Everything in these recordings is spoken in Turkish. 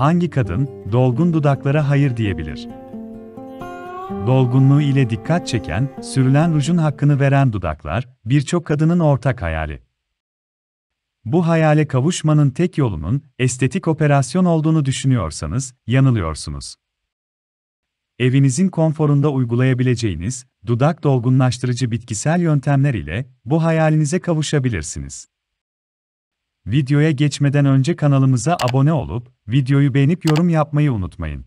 hangi kadın dolgun dudaklara hayır diyebilir? Dolgunluğu ile dikkat çeken, sürülen rujun hakkını veren dudaklar, birçok kadının ortak hayali. Bu hayale kavuşmanın tek yolunun estetik operasyon olduğunu düşünüyorsanız, yanılıyorsunuz. Evinizin konforunda uygulayabileceğiniz dudak dolgunlaştırıcı bitkisel yöntemler ile bu hayalinize kavuşabilirsiniz. Videoya geçmeden önce kanalımıza abone olup, videoyu beğenip yorum yapmayı unutmayın.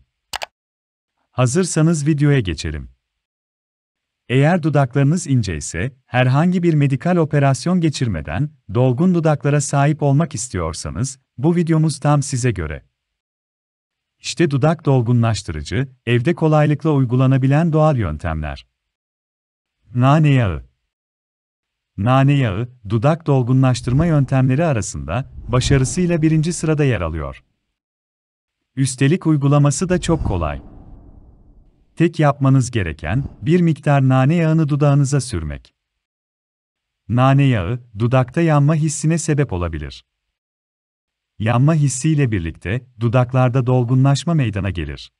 Hazırsanız videoya geçelim. Eğer dudaklarınız ince ise, herhangi bir medikal operasyon geçirmeden, dolgun dudaklara sahip olmak istiyorsanız, bu videomuz tam size göre. İşte dudak dolgunlaştırıcı, evde kolaylıkla uygulanabilen doğal yöntemler. Nane yağı nane yağı, dudak dolgunlaştırma yöntemleri arasında başarısıyla birinci sırada yer alıyor. Üstelik uygulaması da çok kolay. Tek yapmanız gereken, bir miktar nane yağını dudağınıza sürmek. Nane yağı, dudakta yanma hissine sebep olabilir. Yanma hissiyle birlikte, dudaklarda dolgunlaşma meydana gelir.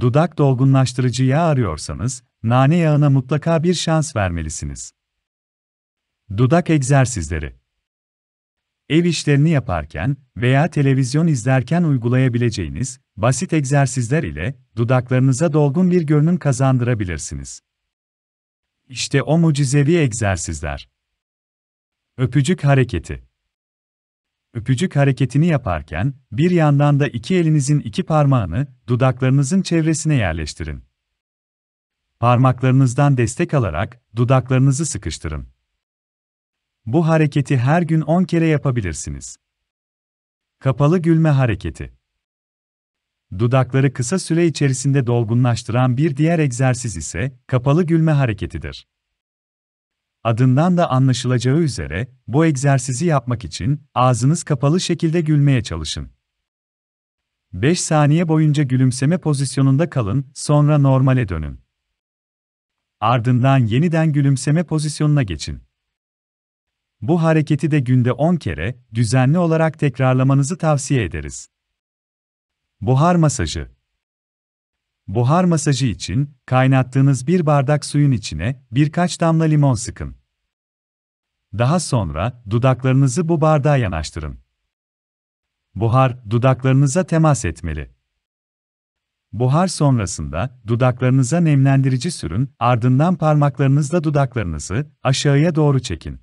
Dudak dolgunlaştırıcı yağ arıyorsanız, nane yağına mutlaka bir şans vermelisiniz. Dudak egzersizleri. Ev işlerini yaparken veya televizyon izlerken uygulayabileceğiniz basit egzersizler ile dudaklarınıza dolgun bir görünüm kazandırabilirsiniz. İşte o mucizevi egzersizler. Öpücük hareketi. Öpücük hareketini yaparken bir yandan da iki elinizin iki parmağını dudaklarınızın çevresine yerleştirin. Parmaklarınızdan destek alarak dudaklarınızı sıkıştırın. Bu hareketi her gün 10 kere yapabilirsiniz. Kapalı gülme hareketi. Dudakları kısa süre içerisinde dolgunlaştıran bir diğer egzersiz ise kapalı gülme hareketidir. Adından da anlaşılacağı üzere bu egzersizi yapmak için ağzınız kapalı şekilde gülmeye çalışın. 5 saniye boyunca gülümseme pozisyonunda kalın, sonra normale dönün. Ardından yeniden gülümseme pozisyonuna geçin. Bu hareketi de günde 10 kere, düzenli olarak tekrarlamanızı tavsiye ederiz. Buhar masajı Buhar masajı için, kaynattığınız bir bardak suyun içine birkaç damla limon sıkın. Daha sonra, dudaklarınızı bu bardağa yanaştırın. Buhar, dudaklarınıza temas etmeli. Buhar sonrasında, dudaklarınıza nemlendirici sürün, ardından parmaklarınızla dudaklarınızı aşağıya doğru çekin.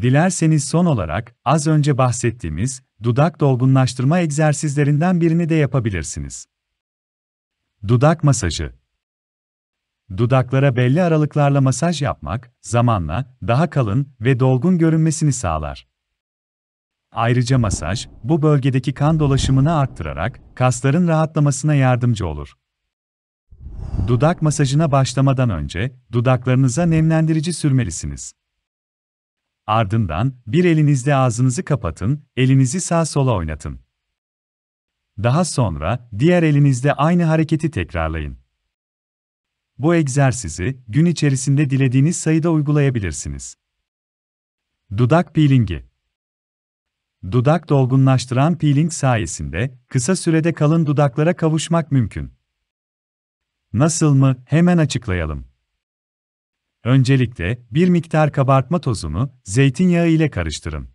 Dilerseniz son olarak, az önce bahsettiğimiz, dudak dolgunlaştırma egzersizlerinden birini de yapabilirsiniz. Dudak masajı Dudaklara belli aralıklarla masaj yapmak, zamanla, daha kalın ve dolgun görünmesini sağlar. Ayrıca masaj, bu bölgedeki kan dolaşımını arttırarak, kasların rahatlamasına yardımcı olur. Dudak masajına başlamadan önce, dudaklarınıza nemlendirici sürmelisiniz. Ardından bir elinizle ağzınızı kapatın, elinizi sağ sola oynatın. Daha sonra diğer elinizle aynı hareketi tekrarlayın. Bu egzersizi gün içerisinde dilediğiniz sayıda uygulayabilirsiniz. Dudak peelingi Dudak dolgunlaştıran peeling sayesinde kısa sürede kalın dudaklara kavuşmak mümkün. Nasıl mı? Hemen açıklayalım. Öncelikle bir miktar kabartma tozunu zeytinyağı ile karıştırın.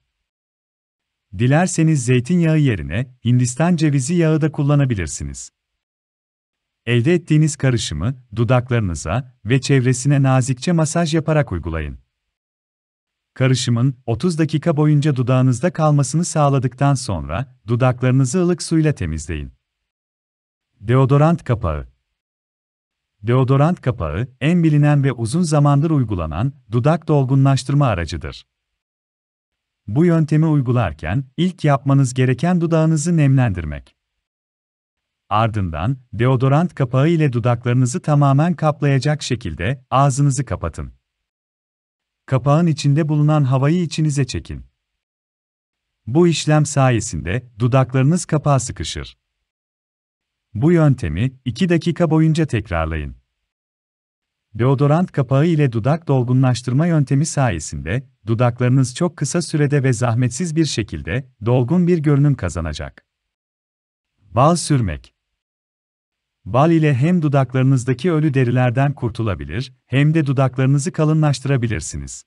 Dilerseniz zeytinyağı yerine Hindistan cevizi yağı da kullanabilirsiniz. Elde ettiğiniz karışımı dudaklarınıza ve çevresine nazikçe masaj yaparak uygulayın. Karışımın 30 dakika boyunca dudağınızda kalmasını sağladıktan sonra dudaklarınızı ılık suyla temizleyin. Deodorant kapağı Deodorant kapağı, en bilinen ve uzun zamandır uygulanan dudak dolgunlaştırma aracıdır. Bu yöntemi uygularken ilk yapmanız gereken dudağınızı nemlendirmek. Ardından deodorant kapağı ile dudaklarınızı tamamen kaplayacak şekilde ağzınızı kapatın. Kapağın içinde bulunan havayı içinize çekin. Bu işlem sayesinde dudaklarınız kapağa sıkışır. Bu yöntemi 2 dakika boyunca tekrarlayın. Deodorant kapağı ile dudak dolgunlaştırma yöntemi sayesinde dudaklarınız çok kısa sürede ve zahmetsiz bir şekilde dolgun bir görünüm kazanacak. Bal sürmek Bal ile hem dudaklarınızdaki ölü derilerden kurtulabilir, hem de dudaklarınızı kalınlaştırabilirsiniz.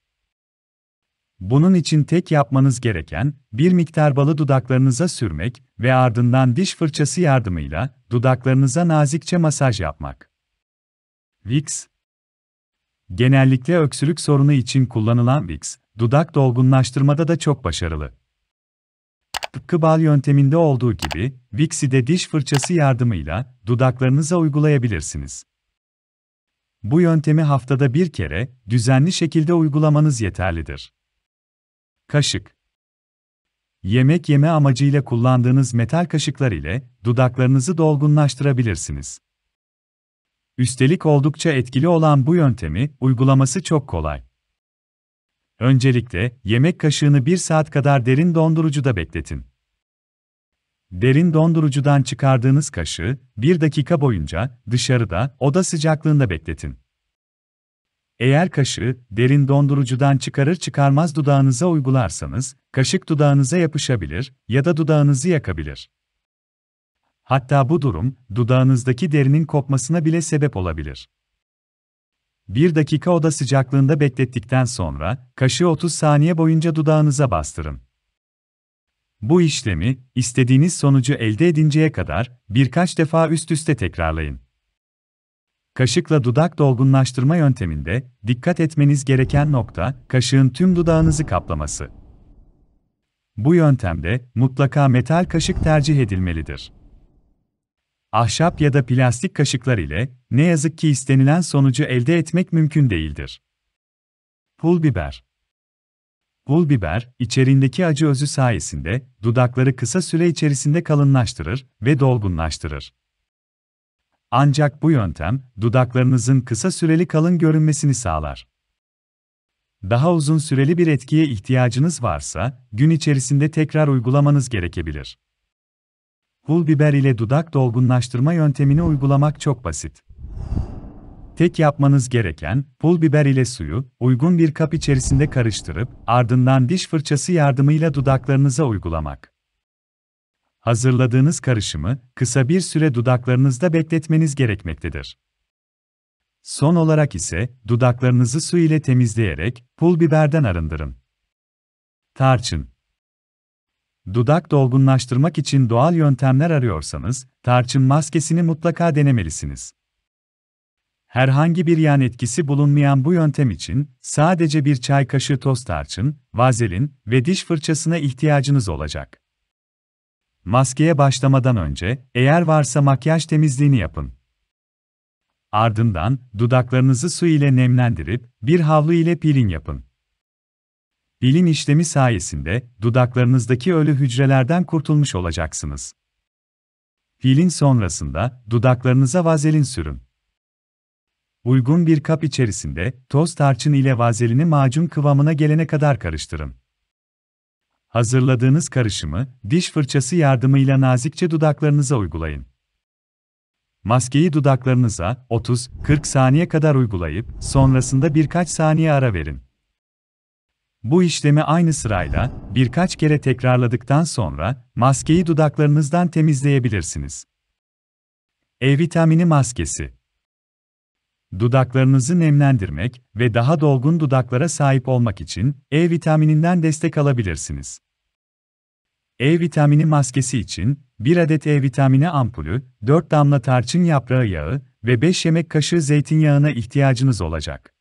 Bunun için tek yapmanız gereken, bir miktar balı dudaklarınıza sürmek ve ardından diş fırçası yardımıyla dudaklarınıza nazikçe masaj yapmak. Vicks Genellikle öksürük sorunu için kullanılan Vicks, dudak dolgunlaştırmada da çok başarılı. Tıpkı bal yönteminde olduğu gibi, Vicks'i de diş fırçası yardımıyla dudaklarınıza uygulayabilirsiniz. Bu yöntemi haftada bir kere, düzenli şekilde uygulamanız yeterlidir. Kaşık Yemek yeme amacıyla kullandığınız metal kaşıklar ile dudaklarınızı dolgunlaştırabilirsiniz. Üstelik oldukça etkili olan bu yöntemi uygulaması çok kolay. Öncelikle yemek kaşığını 1 saat kadar derin dondurucuda bekletin. Derin dondurucudan çıkardığınız kaşığı 1 dakika boyunca dışarıda oda sıcaklığında bekletin. Eğer kaşığı derin dondurucudan çıkarır çıkarmaz dudağınıza uygularsanız, kaşık dudağınıza yapışabilir ya da dudağınızı yakabilir. Hatta bu durum, dudağınızdaki derinin kopmasına bile sebep olabilir. Bir dakika oda sıcaklığında beklettikten sonra, kaşığı 30 saniye boyunca dudağınıza bastırın. Bu işlemi, istediğiniz sonucu elde edinceye kadar birkaç defa üst üste tekrarlayın. Kaşıkla dudak dolgunlaştırma yönteminde dikkat etmeniz gereken nokta kaşığın tüm dudağınızı kaplaması. Bu yöntemde mutlaka metal kaşık tercih edilmelidir. Ahşap ya da plastik kaşıklar ile ne yazık ki istenilen sonucu elde etmek mümkün değildir. Pul biber Pul biber, içerindeki acı özü sayesinde dudakları kısa süre içerisinde kalınlaştırır ve dolgunlaştırır. Ancak bu yöntem, dudaklarınızın kısa süreli kalın görünmesini sağlar. Daha uzun süreli bir etkiye ihtiyacınız varsa, gün içerisinde tekrar uygulamanız gerekebilir. Pul biber ile dudak dolgunlaştırma yöntemini uygulamak çok basit. Tek yapmanız gereken, pul biber ile suyu, uygun bir kap içerisinde karıştırıp, ardından diş fırçası yardımıyla dudaklarınıza uygulamak. Hazırladığınız karışımı, kısa bir süre dudaklarınızda bekletmeniz gerekmektedir. Son olarak ise, dudaklarınızı su ile temizleyerek, pul biberden arındırın. Tarçın Dudak dolgunlaştırmak için doğal yöntemler arıyorsanız, tarçın maskesini mutlaka denemelisiniz. Herhangi bir yan etkisi bulunmayan bu yöntem için, sadece bir çay kaşığı toz tarçın, vazelin ve diş fırçasına ihtiyacınız olacak. Maskeye başlamadan önce, eğer varsa makyaj temizliğini yapın. Ardından, dudaklarınızı su ile nemlendirip, bir havlu ile peeling yapın. Peeling işlemi sayesinde, dudaklarınızdaki ölü hücrelerden kurtulmuş olacaksınız. Peeling sonrasında, dudaklarınıza vazelin sürün. Uygun bir kap içerisinde, toz tarçın ile vazelini macun kıvamına gelene kadar karıştırın. Hazırladığınız karışımı, diş fırçası yardımıyla nazikçe dudaklarınıza uygulayın. Maskeyi dudaklarınıza 30-40 saniye kadar uygulayıp, sonrasında birkaç saniye ara verin. Bu işlemi aynı sırayla, birkaç kere tekrarladıktan sonra, maskeyi dudaklarınızdan temizleyebilirsiniz. E vitamini maskesi Dudaklarınızı nemlendirmek ve daha dolgun dudaklara sahip olmak için E vitamininden destek alabilirsiniz. E vitamini maskesi için 1 adet E vitamini ampulü, 4 damla tarçın yaprağı yağı ve 5 yemek kaşığı zeytinyağına ihtiyacınız olacak.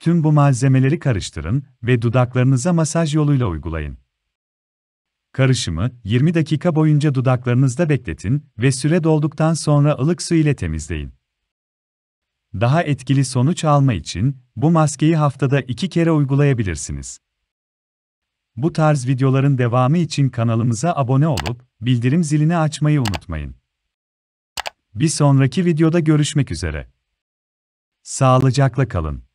Tüm bu malzemeleri karıştırın ve dudaklarınıza masaj yoluyla uygulayın. Karışımı 20 dakika boyunca dudaklarınızda bekletin ve süre dolduktan sonra ılık su ile temizleyin. Daha etkili sonuç alma için bu maskeyi haftada iki kere uygulayabilirsiniz. Bu tarz videoların devamı için kanalımıza abone olup bildirim zilini açmayı unutmayın. Bir sonraki videoda görüşmek üzere. Sağlıcakla kalın.